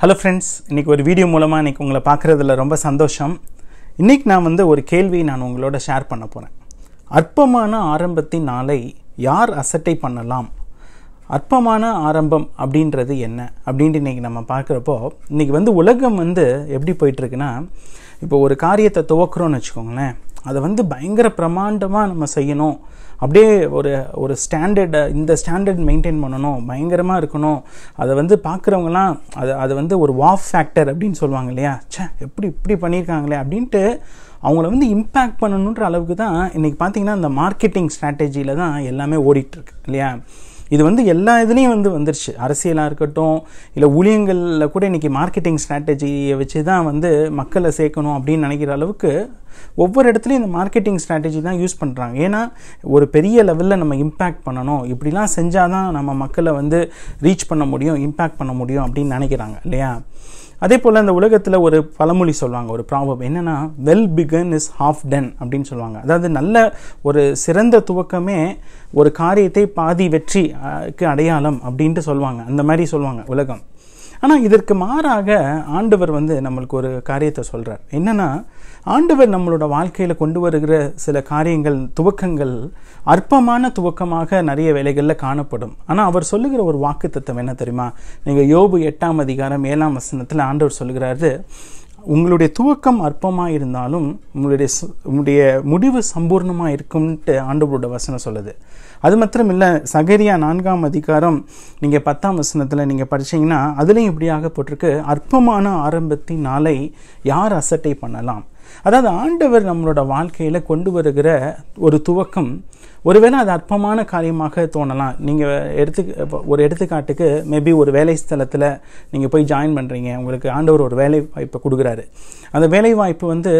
hello friends இன்றைக்கி ஒரு video மூலமாக இன்றைக்கி உங்களை பார்க்குறதுல ரொம்ப சந்தோஷம் இன்றைக்கி நான் வந்து ஒரு கேள்வியை நான் உங்களோட ஷேர் பண்ண போகிறேன் அற்பமான ஆரம்பத்தின் நாளை யார் அசட்டை பண்ணலாம் அற்பமான ஆரம்பம் அப்படின்றது என்ன அப்படின்ட்டு இன்றைக்கி நம்ம பார்க்குறப்போ இன்றைக்கி வந்து உலகம் வந்து எப்படி போயிட்டுருக்குன்னா இப்போ ஒரு காரியத்தை துவக்குறோன்னு வச்சுக்கோங்களேன் அதை வந்து பயங்கர பிரமாண்டமாக நம்ம செய்யணும் அப்படியே ஒரு ஒரு ஸ்டாண்டர்டை இந்த ஸ்டாண்டர்ட் மெயின்டைன் பண்ணணும் பயங்கரமாக இருக்கணும் அதை வந்து பார்க்குறவங்களாம் அதை அதை வந்து ஒரு வாஃப் ஃபேக்டர் அப்படின்னு சொல்லுவாங்க இல்லையா சே எப்படி இப்படி பண்ணியிருக்காங்களே அப்படின்ட்டு அவங்கள வந்து இம்பேக்ட் பண்ணணுன்ற அளவுக்கு தான் இன்றைக்கி பார்த்திங்கன்னா இந்த மார்க்கெட்டிங் ஸ்ட்ராட்டஜியில் தான் எல்லாமே ஓடிட்டுருக்கு இல்லையா இது வந்து எல்லா இதுலேயும் வந்து வந்துருச்சு அரசியலாக இருக்கட்டும் இல்லை ஊழியங்களில் கூட இன்றைக்கி மார்க்கெட்டிங் ஸ்ட்ராட்டஜியை வச்சு தான் வந்து மக்களை சேர்க்கணும் அப்படின்னு நினைக்கிற அளவுக்கு ஒவ்வொரு இடத்துலையும் இந்த மார்க்கெட்டிங் ஸ்ட்ராட்டஜி தான் யூஸ் பண்ணுறாங்க ஏன்னா ஒரு பெரிய லெவலில் நம்ம இம்பேக்ட் பண்ணணும் இப்படிலாம் செஞ்சால் தான் நம்ம மக்களை வந்து ரீச் பண்ண முடியும் இம்பேக்ட் பண்ண முடியும் அப்படின்னு நினைக்கிறாங்க இல்லையா அதே போல் அந்த உலகத்தில் ஒரு பழமொழி சொல்லுவாங்க ஒரு ப்ராப்ளம் என்னென்னா well begun is half done அப்படின்னு சொல்லுவாங்க அதாவது நல்ல ஒரு சிறந்த துவக்கமே ஒரு காரியத்தை பாதி வெற்றிக்கு அடையாளம் அப்படின்ட்டு சொல்லுவாங்க அந்த மாதிரி சொல்லுவாங்க உலகம் ஆனால் இதற்கு மாறாக ஆண்டவர் வந்து நம்மளுக்கு ஒரு காரியத்தை சொல்கிறார் என்னென்னா ஆண்டவர் நம்மளோட வாழ்க்கையில் கொண்டு வருகிற சில காரியங்கள் துவக்கங்கள் அற்பமான துவக்கமாக நிறைய வேலைகளில் காணப்படும் ஆனால் அவர் சொல்லுகிற ஒரு வாக்கு தத்துவம் என்ன தெரியுமா நீங்கள் யோபு எட்டாம் அதிகாரம் ஏழாம் வசனத்தில் ஆண்டவர் சொல்கிறாரு உங்களுடைய துவக்கம் அற்பமாக இருந்தாலும் உங்களுடைய உங்களுடைய முடிவு சம்பூர்ணமாக இருக்கும்ன்ட்டு ஆண்டவரோட வசனம் சொல்லுது அது மாத்திரம் இல்லை சகரியா நான்காம் அதிகாரம் நீங்கள் பத்தாம் வசனத்தில் நீங்கள் படித்தீங்கன்னா அதுலேயும் இப்படியாக போட்டிருக்கு அற்பமான ஆரம்பத்தின் நாளை யார் அசட்டை பண்ணலாம் அதாவது ஆண்டவர் நம்மளோட வாழ்க்கையில் கொண்டு வருகிற ஒரு துவக்கம் ஒருவேளை அது அற்பமான காரியமாக தோணலாம் நீங்கள் எடுத்து ஒரு எடுத்துக்காட்டுக்கு மேபி ஒரு வேலை ஸ்தலத்தில் நீங்கள் போய் ஜாயின் பண்ணுறீங்க உங்களுக்கு ஆண்டவர் ஒரு வேலை வாய்ப்பை கொடுக்குறாரு அந்த வேலை வாய்ப்பு வந்து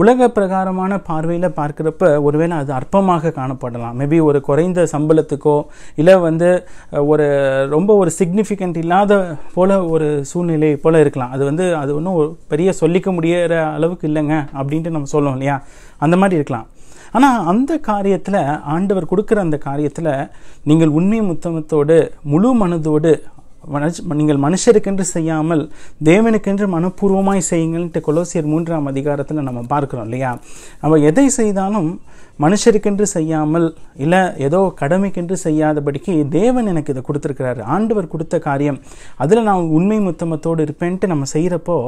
உலக பிரகாரமான பார்வையில் பார்க்குறப்ப ஒருவேளை அது அற்பமாக காணப்படலாம் மேபி ஒரு குறைந்த சம்பளத்துக்கோ இல்லை வந்து ஒரு ரொம்ப ஒரு சிக்னிஃபிகண்ட் இல்லாத போல் ஒரு சூழ்நிலை போல் இருக்கலாம் அது வந்து அது ஒன்றும் பெரிய சொல்லிக்க முடியிற அளவுக்கு இல்லைங்க அப்படின்ட்டு நம்ம சொல்லுவோம் இல்லையா அந்த மாதிரி இருக்கலாம் ஆனால் அந்த காரியத்தில் ஆண்டவர் கொடுக்குற அந்த காரியத்தில் நீங்கள் உண்மை முத்தமத்தோடு முழு மனதோடு நீங்கள் மனுஷருக்கென்று செய்யாமல் தேவனுக்கென்று மனப்பூர்வமாய் செய்யுங்கள்ட்டு கொலோசியர் மூன்றாம் அதிகாரத்தில் நம்ம பார்க்குறோம் இல்லையா அவள் எதை செய்தாலும் மனுஷருக்கென்று செய்யாமல் இல்லை ஏதோ கடமைக்கென்று செய்யாதபடிக்கு தேவன் எனக்கு இதை கொடுத்துருக்கிறாரு ஆண்டவர் கொடுத்த காரியம் அதில் நான் உண்மை முத்தமத்தோடு இருப்பேன்ட்டு நம்ம செய்கிறப்போ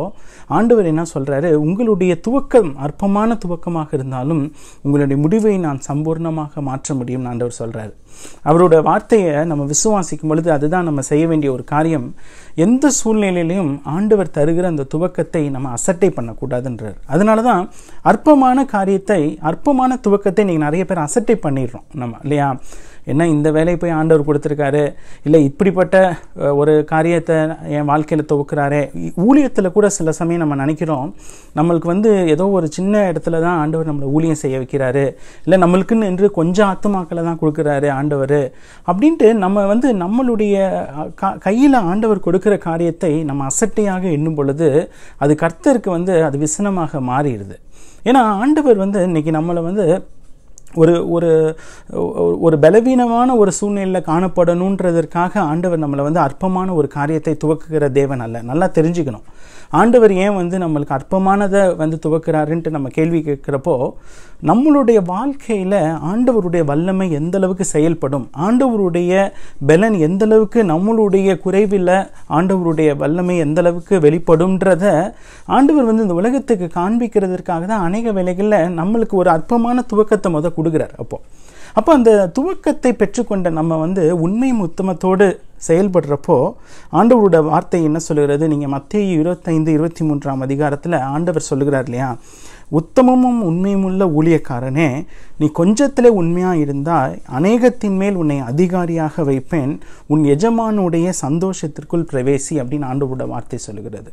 ஆண்டவர் என்ன சொல்கிறாரு உங்களுடைய துவக்கம் அற்பமான துவக்கமாக இருந்தாலும் உங்களுடைய முடிவை நான் சம்பூர்ணமாக மாற்ற முடியும் ஆண்டவர் சொல்கிறாரு அவரோட வார்த்தையை நம்ம விசுவாசிக்கும் பொழுது அதுதான் நம்ம செய்ய வேண்டிய ஒரு காரியம் எந்த சூழ்நிலையிலையும் ஆண்டவர் தருகிற அந்த துவக்கத்தை நம்ம அசட்டை பண்ணக்கூடாதுன்றார் அதனால தான் அற்பமான காரியத்தை அற்பமான துவக்கத்தை இன்னைக்கு நிறைய பேர் அசட்டை பண்ணிடுறோம் நம்ம இல்லையா என்ன இந்த வேலையை போய் ஆண்டவர் கொடுத்துருக்காரு இல்லை இப்படிப்பட்ட ஒரு காரியத்தை என் வாழ்க்கையில் துவக்கிறாரே ஊழியத்தில் கூட சில சமயம் நம்ம நினைக்கிறோம் நம்மளுக்கு வந்து ஏதோ ஒரு சின்ன இடத்துல தான் ஆண்டவர் நம்மளை ஊழியம் செய்ய வைக்கிறாரு இல்லை நம்மளுக்குன்னு என்று கொஞ்சம் ஆத்துமாக்களை தான் கொடுக்குறாரு ஆண்டவர் அப்படின்ட்டு நம்ம வந்து நம்மளுடைய கையில் ஆண்டவர் கொடுக்குற காரியத்தை நம்ம அசட்டையாக எண்ணும் பொழுது அது கர்த்தருக்கு வந்து அது விசனமாக மாறிடுது ஏன்னா ஆண்டவர் வந்து இன்றைக்கி நம்மளை வந்து ஒரு ஒரு ஒரு பலவீனமான ஒரு சூழ்நிலையில் காணப்படணுன்றதற்காக ஆண்டவர் நம்மளை வந்து அற்பமான ஒரு காரியத்தை துவக்குகிற தேவன் அல்ல நல்லா தெரிஞ்சுக்கணும் ஆண்டவர் ஏன் வந்து நம்மளுக்கு அற்பமானதை வந்து துவக்கிறாருன்ட்டு நம்ம கேள்வி கேட்குறப்போ நம்மளுடைய வாழ்க்கையில் ஆண்டவருடைய வல்லமை எந்த அளவுக்கு செயல்படும் ஆண்டவருடைய பலன் எந்த அளவுக்கு நம்மளுடைய குறைவில் ஆண்டவருடைய வல்லமை எந்த அளவுக்கு வெளிப்படும்ன்றத ஆண்டவர் வந்து இந்த உலகத்துக்கு காண்பிக்கிறதுக்காக தான் அநேக வேலைகளில் நம்மளுக்கு ஒரு அற்பமான துவக்கத்தை முத கொடுக்குறார் அப்போது அப்போ அந்த துவக்கத்தை பெற்றுக்கொண்ட நம்ம வந்து உண்மை உத்தமத்தோடு செயல்படுறப்போ ஆண்டவரோட வார்த்தை என்ன சொல்கிறது நீங்கள் மத்திய இருபத்தைந்து இருபத்தி மூன்றாம் அதிகாரத்தில் ஆண்டவர் சொல்லுகிறார் இல்லையா உத்தமமும் உண்மையுமுள்ள ஊழியக்காரனே நீ கொஞ்சத்தில் உண்மையாக இருந்தால் அநேகத்தின் மேல் உன்னை அதிகாரியாக வைப்பேன் உன் எஜமானுடைய சந்தோஷத்திற்குள் பிரவேசி அப்படின்னு ஆண்டவரோட வார்த்தை சொல்லுகிறது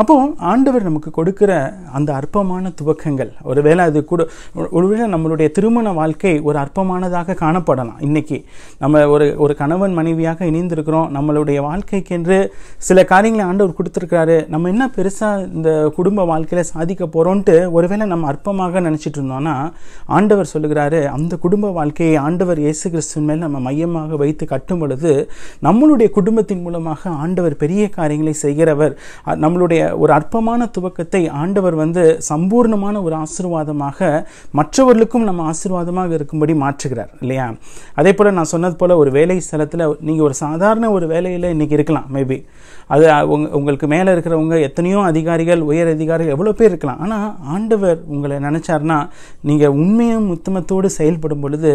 அப்போ ஆண்டவர் நமக்கு கொடுக்கிற அந்த அற்பமான துவக்கங்கள் ஒருவேளை அது கூட ஒருவேளை நம்மளுடைய திருமண வாழ்க்கை ஒரு அற்பமானதாக காணப்படலாம் இன்னைக்கு நம்ம ஒரு ஒரு கணவன் மனைவியாக இணைந்திருக்கிறோம் நம்மளுடைய வாழ்க்கைக்கென்று சில காரியங்களை ஆண்டவர் கொடுத்துருக்கிறாரு நம்ம என்ன பெருசாக இந்த குடும்ப வாழ்க்கையில் சாதிக்க போகிறோன்ட்டு ஒருவேளை நம்ம அற்பமாக நினச்சிட்டு இருந்தோம்னா ஆண்டவர் சொல்லுகிறாரு அந்த குடும்ப வாழ்க்கையை ஆண்டவர் இயேசு கிறிஸ்துவின் மேல் நம்ம மையமாக வைத்து கட்டும் பொழுது நம்மளுடைய குடும்பத்தின் மூலமாக ஆண்டவர் பெரிய காரியங்களை செய்கிறவர் நம்மளுடைய ஒரு அற்பமான துவக்கத்தை ஆண்டவர் வந்து சம்பூர்ணமான ஒரு ஆசீர்வாதமாக மற்றவர்களுக்கும் நம்ம ஆசீர்வாதமாக இருக்கும்படி மாற்றுகிறார் இல்லையா அதே போல் நான் சொன்னது போல் ஒரு வேலை ஸ்தலத்தில் நீங்கள் ஒரு சாதாரண ஒரு வேலையில் இன்றைக்கி இருக்கலாம் மேபி அது உங் உங்களுக்கு மேலே இருக்கிறவங்க எத்தனையோ அதிகாரிகள் உயர் அதிகாரிகள் எவ்வளோ பேர் இருக்கலாம் ஆனால் ஆண்டவர் உங்களை நினச்சார்னா நீங்கள் உண்மையும் உத்தமத்தோடு செயல்படும் பொழுது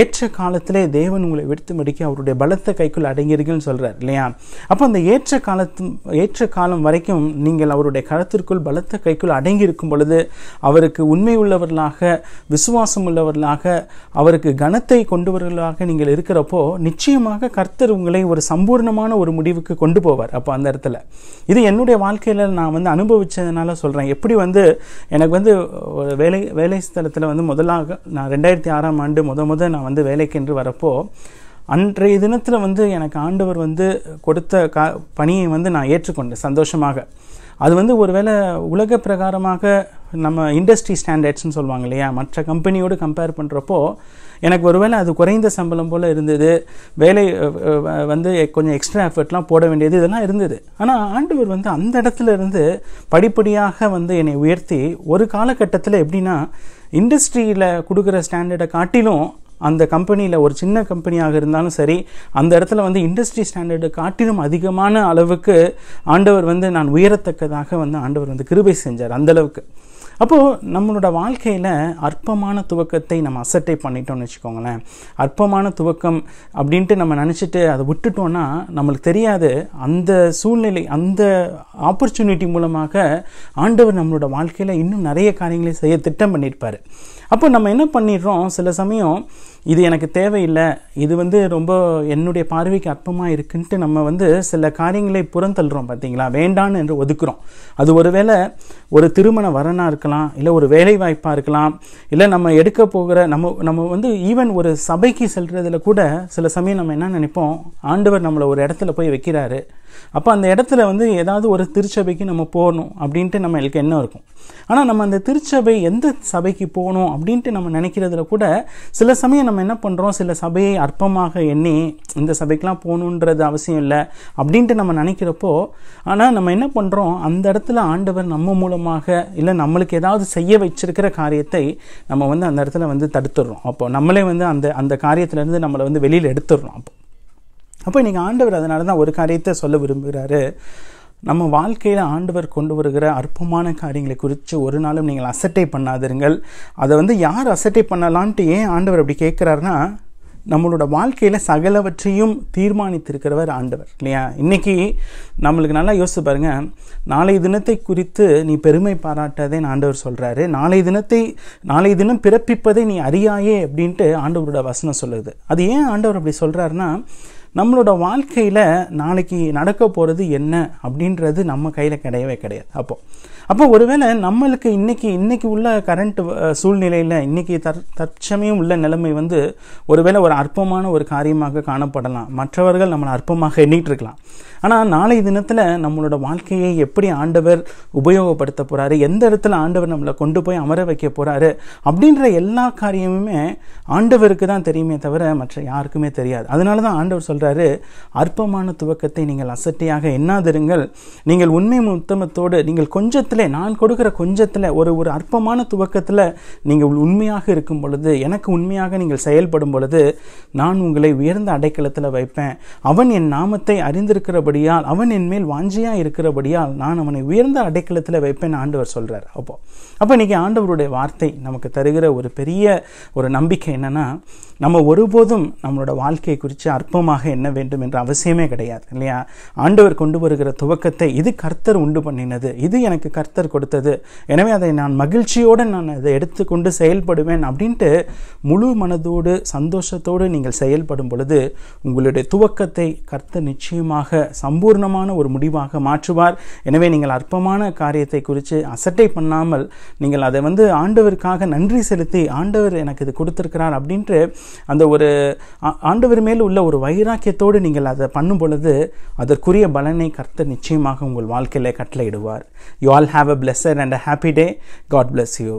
ஏற்ற காலத்திலே தேவன் உங்களை விடுத்து மடிக்க அவருடைய பலத்த கைக்குள் அடங்கியிருக்குன்னு சொல்கிறார் இல்லையா அப்போ அந்த ஏற்ற காலத்து ஏற்ற காலம் வரைக்கும் நீங்கள் அவருடைய கருத்திற்குள் பலத்த கைக்குள் அடங்கி இருக்கும் பொழுது அவருக்கு உண்மை உள்ளவர்களாக விசுவாசம் உள்ளவர்களாக அவருக்கு கனத்தை கொண்டவர்களாக நீங்கள் இருக்கிறப்போ நிச்சயமாக கர்த்தர் உங்களை ஒரு சம்பூர்ணமான ஒரு முடிவுக்கு கொண்டு போவார் அப்போ அந்த இடத்துல இது என்னுடைய வாழ்க்கையில் நான் வந்து அனுபவித்ததுனால சொல்கிறேன் எப்படி வந்து எனக்கு வந்து வேலை வேலை ஸ்தலத்தில் வந்து முதலாக நான் ரெண்டாயிரத்தி ஆறாம் ஆண்டு முத முத நான் வந்து வேலைக்கென்று வரப்போ அன்றைய தினத்தில் வந்து எனக்கு ஆண்டவர் வந்து கொடுத்த கா பணியை வந்து நான் ஏற்றுக்கொண்டேன் சந்தோஷமாக அது வந்து ஒருவேளை உலக பிரகாரமாக நம்ம இண்டஸ்ட்ரி ஸ்டாண்டர்ட்ஸ்னு சொல்லுவாங்க இல்லையா மற்ற கம்பெனியோடு கம்பேர் பண்ணுறப்போ எனக்கு ஒருவேளை அது குறைந்த சம்பளம் போல் இருந்தது வேலை வந்து கொஞ்சம் எக்ஸ்ட்ரா எஃபர்ட்லாம் போட வேண்டியது இதெல்லாம் இருந்தது ஆனால் ஆண்டவர் வந்து அந்த இடத்துல இருந்து படிப்படியாக வந்து என்னை உயர்த்தி ஒரு காலகட்டத்தில் எப்படின்னா இண்டஸ்ட்ரியில் கொடுக்குற ஸ்டாண்டர்டை காட்டிலும் அந்த கம்பெனியில் ஒரு சின்ன கம்பெனியாக இருந்தாலும் சரி அந்த இடத்துல வந்து இண்டஸ்ட்ரி ஸ்டாண்டர்டு காட்டிலும் அதிகமான அளவுக்கு ஆண்டவர் வந்து நான் உயரத்தக்கதாக வந்து ஆண்டவர் வந்து கிருபை செஞ்சார் அந்தளவுக்கு அப்போது நம்மளோட வாழ்க்கையில் அற்பமான துவக்கத்தை நம்ம அசட்டை பண்ணிட்டோம்னு வச்சுக்கோங்களேன் அற்பமான துவக்கம் அப்படின்ட்டு நம்ம நினச்சிட்டு அதை விட்டுட்டோன்னா நம்மளுக்கு தெரியாது அந்த சூழ்நிலை அந்த ஆப்பர்ச்சுனிட்டி மூலமாக ஆண்டவர் நம்மளோட வாழ்க்கையில் இன்னும் நிறைய காரியங்களை செய்ய திட்டம் பண்ணியிருப்பார் அப்போ நம்ம என்ன பண்ணிடுறோம் சில சமயம் இது எனக்கு தேவையில்லை இது வந்து ரொம்ப என்னுடைய பார்வைக்கு அற்பமாக இருக்குன்ட்டு நம்ம வந்து சில காரியங்களை புறந்தள்ளுறோம் பார்த்தீங்களா வேண்டான்னு என்று ஒதுக்குறோம் அது ஒருவேளை ஒரு திருமண வரனாக இருக்கலாம் இல்லை ஒரு வேலை வாய்ப்பாக இருக்கலாம் இல்லை நம்ம எடுக்க போகிற நம்ம நம்ம வந்து ஈவன் ஒரு சபைக்கு செல்கிறதுல கூட சில சமயம் நம்ம என்ன நினைப்போம் ஆண்டவர் நம்மளை ஒரு இடத்துல போய் வைக்கிறாரு அப்போ அந்த இடத்துல வந்து ஏதாவது ஒரு திருச்சபைக்கு நம்ம போகணும் அப்படின்ட்டு நம்ம எனக்கு எண்ணம் இருக்கும் ஆனால் நம்ம அந்த திருச்சபை எந்த சபைக்கு போகணும் அப்படின்ட்டு நம்ம நினைக்கிறதுல கூட சில சமயம் நம்ம நம்ம என்ன பண்ணுறோம் சில சபையை அற்பமாக எண்ணி இந்த சபைக்கெலாம் போகணுன்றது அவசியம் இல்லை அப்படின்ட்டு நம்ம நினைக்கிறப்போ ஆனால் நம்ம என்ன பண்ணுறோம் அந்த இடத்துல ஆண்டவர் நம்ம மூலமாக இல்லை நம்மளுக்கு ஏதாவது செய்ய வச்சிருக்கிற காரியத்தை நம்ம வந்து அந்த இடத்துல வந்து தடுத்துடுறோம் அப்போ நம்மளே வந்து அந்த அந்த காரியத்திலேருந்து நம்மளை வந்து வெளியில் எடுத்துடுறோம் அப்போ அப்போ இன்றைக்கி ஆண்டவர் அதனால தான் ஒரு காரியத்தை சொல்ல விரும்புகிறாரு நம்ம வாழ்க்கையில் ஆண்டவர் கொண்டு வருகிற அற்பமான காரியங்களை குறித்து ஒரு நாளும் நீங்கள் அசட்டை பண்ணாதிருங்கள் அதை வந்து யார் அசட்டை பண்ணலான்ட்டு ஏன் ஆண்டவர் அப்படி கேட்குறாருன்னா நம்மளோட வாழ்க்கையில் சகலவற்றையும் தீர்மானித்திருக்கிறவர் ஆண்டவர் இல்லையா இன்றைக்கி நம்மளுக்கு நல்லா யோசிச்சு பாருங்க நாளை தினத்தை குறித்து நீ பெருமை பாராட்டாதே ஆண்டவர் சொல்கிறாரு நாளை தினத்தை நாளை தினம் பிறப்பிப்பதை நீ அறியாயே அப்படின்ட்டு ஆண்டவரோட வசனம் சொல்லுது அது ஏன் ஆண்டவர் அப்படி சொல்கிறாருன்னா நம்மளோட வாழ்க்கையில் நாளைக்கு நடக்க போகிறது என்ன அப்படின்றது நம்ம கையில் கிடையவே கிடையாது அப்போது அப்போ ஒருவேளை நம்மளுக்கு இன்றைக்கி இன்றைக்கி உள்ள கரண்ட் சூழ்நிலையில் இன்றைக்கி தற் தற்சமயம் உள்ள நிலைமை வந்து ஒருவேளை ஒரு அற்பமான ஒரு காரியமாக காணப்படலாம் மற்றவர்கள் நம்மளை அற்பமாக எண்ணிகிட்டு இருக்கலாம் ஆனால் நாளை தினத்தில் நம்மளோட வாழ்க்கையை எப்படி ஆண்டவர் உபயோகப்படுத்த போகிறாரு எந்த இடத்துல ஆண்டவர் நம்மளை கொண்டு போய் அமர வைக்க போகிறாரு அப்படின்ற எல்லா காரியமுமே ஆண்டவருக்கு தான் தெரியுமே தவிர மற்ற யாருக்குமே தெரியாது அதனால தான் ஆண்டவர் சொல்கிறாரு அற்பமான துவக்கத்தை நீங்கள் அசட்டையாக எண்ணாதிருங்கள் நீங்கள் உண்மை உத்தமத்தோடு நீங்கள் கொஞ்சத்தை கொஞ்சத்தில் நான் கொடுக்குற கொஞ்சத்தில் ஒரு ஒரு அற்பமான துவக்கத்தில் நீங்கள் உண்மையாக இருக்கும் பொழுது எனக்கு உண்மையாக நீங்கள் செயல்படும் பொழுது நான் உங்களை உயர்ந்த அடைக்கலத்தில் வைப்பேன் அவன் என் நாமத்தை அறிந்திருக்கிறபடியால் அவன் என் மேல் வாஞ்சியாக இருக்கிறபடியால் நான் அவனை உயர்ந்த அடைக்கலத்தில் வைப்பேன் ஆண்டவர் சொல்கிறார் அப்போது அப்போ இன்றைக்கி ஆண்டவருடைய வார்த்தை நமக்கு தருகிற ஒரு பெரிய ஒரு நம்பிக்கை என்னென்னா நம்ம ஒருபோதும் நம்மளோட வாழ்க்கையை குறித்து அற்பமாக என்ன வேண்டும் என்ற அவசியமே கிடையாது இல்லையா ஆண்டவர் கொண்டு வருகிற துவக்கத்தை இது கர்த்தர் உண்டு பண்ணினது இது எனக்கு கர்த்தர் கொடுத்தது எனவே அதை நான் மகிழ்ச்சியோடு நான் அதை எடுத்துக்கொண்டு செயல்படுவேன் அப்படின்ட்டு முழு மனதோடு சந்தோஷத்தோடு நீங்கள் செயல்படும் பொழுது உங்களுடைய துவக்கத்தை கர்த்தர் நிச்சயமாக சம்பூர்ணமான ஒரு முடிவாக மாற்றுவார் எனவே நீங்கள் அற்பமான காரியத்தை குறித்து அசட்டை பண்ணாமல் நீங்கள் அதை வந்து ஆண்டவருக்காக நன்றி செலுத்தி ஆண்டவர் எனக்கு இது கொடுத்துருக்கிறார் அப்படின்ட்டு அந்த ஒரு ஆண்டவர் மேல் உள்ள ஒரு வைராக்கியத்தோடு நீங்கள் அதை பண்ணும் பொழுது அதற்குரிய பலனை கர்த்தர் நிச்சயமாக உங்கள் வாழ்க்கையில் கட்டளையிடுவார் you all have a pleasure and a happy day God bless you